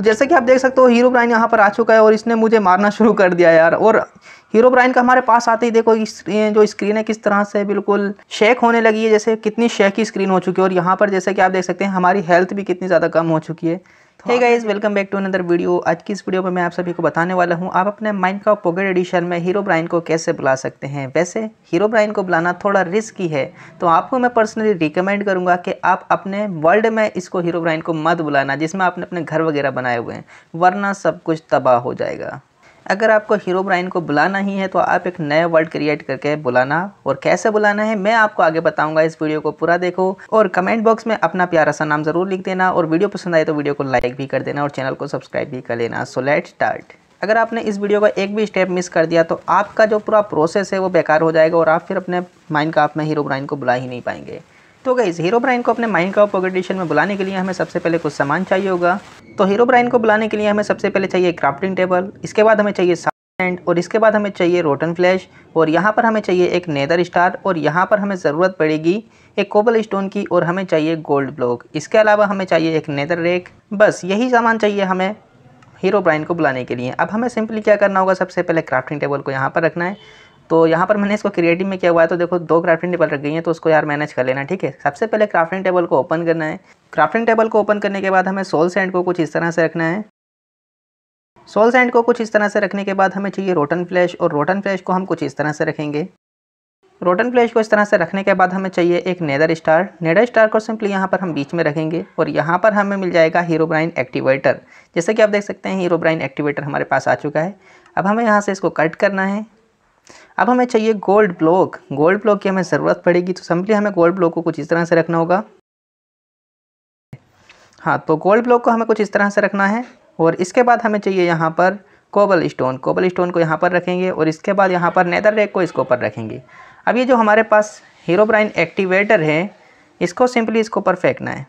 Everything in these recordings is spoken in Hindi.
तो जैसे कि आप देख सकते हो हीरो ब्राइन यहाँ पर आ चुका है और इसने मुझे मारना शुरू कर दिया यार और हीरो ब्राइन का हमारे पास आते ही देखो इस जो स्क्रीन है किस तरह से बिल्कुल शेक होने लगी है जैसे कितनी शेकी स्क्रीन हो चुकी है और यहाँ पर जैसे कि आप देख सकते हैं हमारी हेल्थ भी कितनी ज़्यादा कम हो चुकी है hey guys welcome back to another video आज की इस वीडियो में मैं आप सभी को बताने वाला हूँ आप अपने माइंड का पॉकेट एडिशन में हीरो ब्राइन को कैसे बुला सकते हैं वैसे हीरो ब्राइन को बुलाना थोड़ा रिस्की है तो आपको मैं पर्सनली रिकमेंड करूँगा कि आप अपने वर्ल्ड में इसको हीरो ब्राइन को मत बुलाना जिसमें आपने अपने घर वगैरह बनाए हुए हैं वरना सब कुछ तबाह हो जाएगा अगर आपको हीरो ब्राइन को बुलाना ही है तो आप एक नया वर्ल्ड क्रिएट करके बुलाना और कैसे बुलाना है मैं आपको आगे बताऊंगा इस वीडियो को पूरा देखो और कमेंट बॉक्स में अपना प्यारा सा नाम ज़रूर लिख देना और वीडियो पसंद आए तो वीडियो को लाइक भी कर देना और चैनल को सब्सक्राइब भी कर लेना सो लेट स्टार्ट अगर आपने इस वीडियो का एक भी स्टेप मिस कर दिया तो आपका जो पूरा प्रोसेस है वो बेकार हो जाएगा और आप फिर अपने माइंड का में हीरो ब्राइन को बुला ही नहीं पाएंगे तो गई हीरो ब्राइन को अपने माइंड का पॉकेट में बुलाने के लिए हमें सबसे पहले कुछ सामान चाहिए होगा तो हीरो ब्राइन को बुलाने के लिए हमें सबसे पहले चाहिए क्राफ्टिंग टेबल इसके बाद हमें चाहिए सैंड और इसके बाद हमें चाहिए रोटन फ्लैश और यहाँ पर हमें चाहिए एक नेदर स्टार और यहाँ पर हमें ज़रूरत पड़ेगी एक कोबल स्टोन की और हमें चाहिए गोल्ड ब्लॉक इसके अलावा हमें चाहिए एक नेदर रेक बस यही सामान चाहिए हमें हीरो ब्राइन को बुलाने के लिए अब हमें सिंपली क्या करना होगा सबसे पहले क्राफ्टिंग टेबल को यहाँ पर रखना है तो यहाँ पर मैंने इसको क्रिएटिव में किया हुआ है तो देखो दो क्राफ्टिंग टेबल रख गई हैं तो उसको यार मैनेज कर लेना ठीक है सबसे पहले क्राफ्टिंग टेबल को ओपन करना है क्राफ्टिंग टेबल को ओपन करने के बाद हमें सोल सैंड को कुछ इस तरह से रखना है सोल सैंड को कुछ इस तरह से रखने के बाद हमें चाहिए रोटन फ्लैश और रोटन फ्लैश को हम कुछ इस तरह से रखेंगे रोटन फ्लैश को इस तरह से रखने के बाद हमें चाहिए एक नेदर स्टार नेदर स्टार को सिंपली यहाँ पर हम बीच में रखेंगे और यहाँ पर हमें मिल जाएगा हीरो ब्राइन एक्टिवेटर जैसे कि आप देख सकते हैं हीरो ब्राइन एक्टिवेटर हमारे पास आ चुका है अब हमें यहाँ से इसको कट करना है अब हमें चाहिए गोल्ड ब्लॉक गोल्ड ब्लॉक की हमें ज़रूरत पड़ेगी तो सिंपली हमें गोल्ड ब्लॉक को कुछ इस तरह से रखना होगा हाँ तो गोल्ड ब्लॉक को हमें कुछ इस तरह से रखना है और इसके बाद हमें चाहिए यहाँ पर कोबल स्टोन कोबल स्टोन को यहाँ पर रखेंगे और इसके बाद यहाँ पर नैदर रेक को इसके ऊपर रखेंगे अब ये जो हमारे पास हीरो ब्राइन एक्टिवेटर है इसको सिंपली इसके ऊपर फेंकना है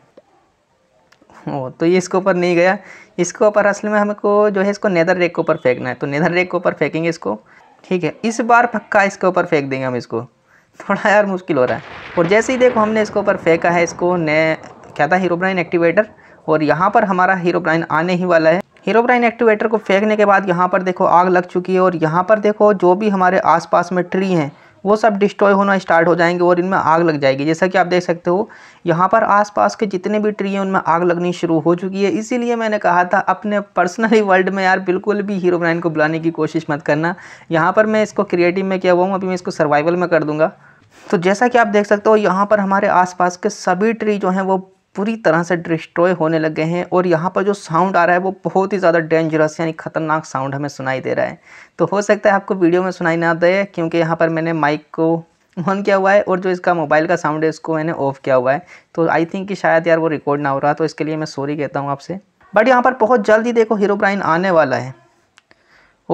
ओ तो ये इसके ऊपर नहीं गया इसके ऊपर असल में हमको जो है इसको नैदर रेक के ऊपर फेंकना है तो नैदर रेक के ऊपर फेंकेंगे इसको ठीक है इस बार पक्का इसके ऊपर फेंक देंगे हम इसको थोड़ा यार मुश्किल हो रहा है और जैसे ही देखो हमने इसके ऊपर फेंका है इसको ने क्या था हीरोब्राइन एक्टिवेटर और यहाँ पर हमारा हीरोब्राइन आने ही वाला है हीरोब्राइन एक्टिवेटर को फेंकने के बाद यहाँ पर देखो आग लग चुकी है और यहाँ पर देखो जो भी हमारे आसपास में ट्री हैं वो सब डिस्ट्रॉय होना स्टार्ट हो जाएंगे और इनमें आग लग जाएगी जैसा कि आप देख सकते हो यहाँ पर आसपास के जितने भी ट्री हैं उनमें आग लगनी शुरू हो चुकी है इसीलिए मैंने कहा था अपने पर्सनली वर्ल्ड में यार बिल्कुल भी हीरो ब्राइन को बुलाने की कोशिश मत करना यहाँ पर मैं इसको क्रिएटिव में किया हुआ हूँ अभी मैं इसको सर्वाइवल में कर दूँगा तो जैसा कि आप देख सकते हो यहाँ पर हमारे आसपास के सभी ट्री जो हैं वो पूरी तरह से डिस्ट्रॉय होने लगे हैं और यहाँ पर जो साउंड आ रहा है वो बहुत ही ज़्यादा डेंजरस यानी ख़तरनाक साउंड हमें सुनाई दे रहा है तो हो सकता है आपको वीडियो में सुनाई ना दे क्योंकि यहाँ पर मैंने माइक को ऑन किया हुआ है और जो इसका मोबाइल का साउंड है इसको मैंने ऑफ़ किया हुआ है तो आई थिंक कि शायद यार वो रिकॉर्ड ना हो रहा तो इसके लिए मैं सॉरी कहता हूँ आपसे बट यहाँ पर बहुत जल्दी देखो हीरो ब्राइन आने वाला है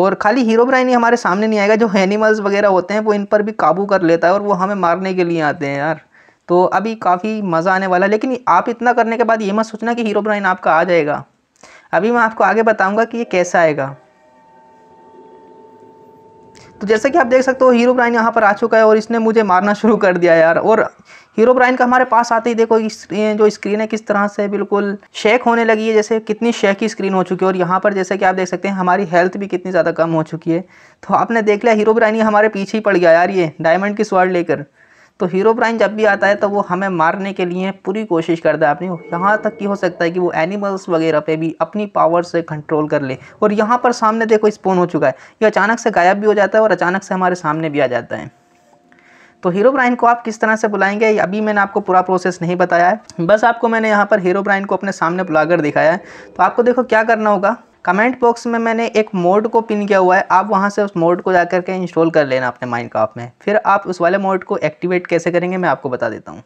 और खाली हीरो ब्राइन ही हमारे सामने नहीं आएगा जो एनिमल्स वगैरह होते हैं वो इन पर भी काबू कर लेता है और वो हमें मारने के लिए आते हैं यार तो अभी काफ़ी मज़ा आने वाला है लेकिन आप इतना करने के बाद ये मत सोचना कि हीरो ब्राइन आपका आ जाएगा अभी मैं आपको आगे बताऊंगा कि ये कैसा आएगा तो जैसा कि आप देख सकते हो हीरो ब्राइन यहाँ पर आ चुका है और इसने मुझे मारना शुरू कर दिया यार और हीरो ब्राइन का हमारे पास आते ही देखो जो स्क्रीन है किस तरह से बिल्कुल शेक होने लगी है जैसे कितनी शेक की स्क्रीन हो चुकी है और यहाँ पर जैसे कि आप देख सकते हैं हमारी हेल्थ भी कितनी ज़्यादा कम हो चुकी है तो आपने देख लिया हीरो ब्राइन ही हमारे पीछे ही पड़ गया यार ये डायमंड की स्वाड लेकर तो हीरो ब्राइन जब भी आता है तो वो हमें मारने के लिए पूरी कोशिश करता है अपनी यहाँ तक कि हो सकता है कि वो एनिमल्स वगैरह पे भी अपनी पावर से कंट्रोल कर ले और यहाँ पर सामने देखो स्पोन हो चुका है ये अचानक से गायब भी हो जाता है और अचानक से हमारे सामने भी आ जाता है तो हीरो ब्राइन को आप किस तरह से बुलाएंगे अभी मैंने आपको पूरा प्रोसेस नहीं बताया है बस आपको मैंने यहाँ पर हीरो ब्राइन को अपने सामने बुलाकर दिखाया है तो आपको देखो क्या करना होगा कमेंट बॉक्स में मैंने एक मोड को पिन किया हुआ है आप वहाँ से उस मोड को जाकर के इंस्टॉल कर लेना अपने माइनक्राफ्ट में फिर आप उस वाले मोड को एक्टिवेट कैसे करेंगे मैं आपको बता देता हूँ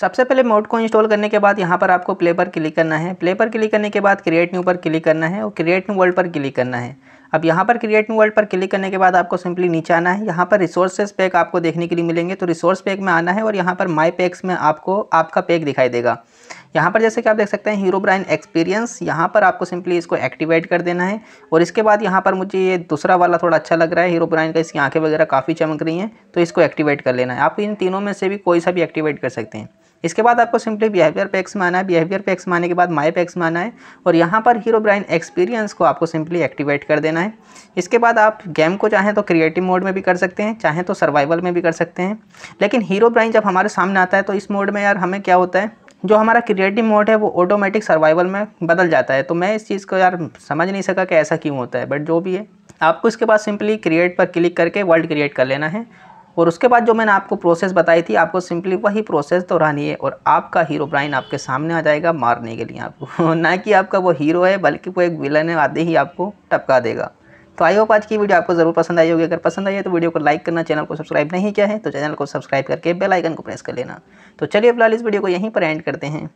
सबसे पहले मोड को इंस्टॉल करने के बाद यहाँ पर आपको प्ले पर क्लिक करना है प्ले पर क्लिक करने के बाद क्रिएट न्यू पर क्लिक करना है और क्रिएट न्यू वर्ल्ड पर क्लिक करना है अब यहाँ पर क्रिएट न्यू वर्ल्ड पर क्लिक करने के बाद आपको सिंपली नीचे आना है यहाँ पर रिसोर्सेज पैक आपको देखने के लिए मिलेंगे तो रिसोर्स पैक में आना है और यहाँ पर माई पैक्स में आपको आपका पैक दिखाई देगा यहाँ पर जैसे कि आप देख सकते हैं हीरो ब्राइन एक्सपीरियंस यहाँ पर आपको सिंपली इसको एक्टिवेट कर देना है और इसके बाद यहाँ पर मुझे ये दूसरा वाला थोड़ा अच्छा लग रहा है हीरो ब्राइन का इसकी आंखें वगैरह काफ़ी चमक रही हैं तो इसको एक्टिवेट कर लेना है आप इन तीनों में से भी कोई सा भी एक्टिवेट कर सकते हैं इसके बाद आपको सिंपली बिहेवियर पे एक्स माना है बिहेवियर पे एक्स माने के बाद माई पे एक्स माना है और यहाँ पर हीरो ब्राइन एक्सपीरियंस को आपको सिंपली एक्टिवेट कर देना है इसके बाद आप गेम को चाहें तो क्रिएटिव मोड में भी कर सकते हैं चाहें तो सर्वाइवल में भी कर सकते हैं लेकिन हीरो ब्राइन जब हमारे सामने आता है तो इस मोड में यार हमें क्या होता है जो हमारा क्रिएटिव मोड है वो ऑटोमेटिक सर्वाइवल में बदल जाता है तो मैं इस चीज़ को यार समझ नहीं सका कि ऐसा क्यों होता है बट जो भी है आपको इसके बाद सिंपली क्रिएट पर क्लिक करके वर्ल्ड क्रिएट कर लेना है और उसके बाद जो मैंने आपको प्रोसेस बताई थी आपको सिंपली वही प्रोसेस तो दोहरानी है और आपका हीरो ब्राइन आपके सामने आ जाएगा मारने के लिए आपको ना कि आपका वो हीरो है बल्कि वो एक विलन है आते ही आपको टपका देगा तो आई होप आज की वीडियो आपको ज़रूर पसंद आई होगी अगर पसंद आई है तो वीडियो को लाइक करना चैनल को सब्सक्राइब नहीं किया है तो चैनल को सब्सक्राइब करके बेल आइकन को प्रेस कर लेना तो चलिए फिलहाल इस वीडियो को यहीं पर एंड करते हैं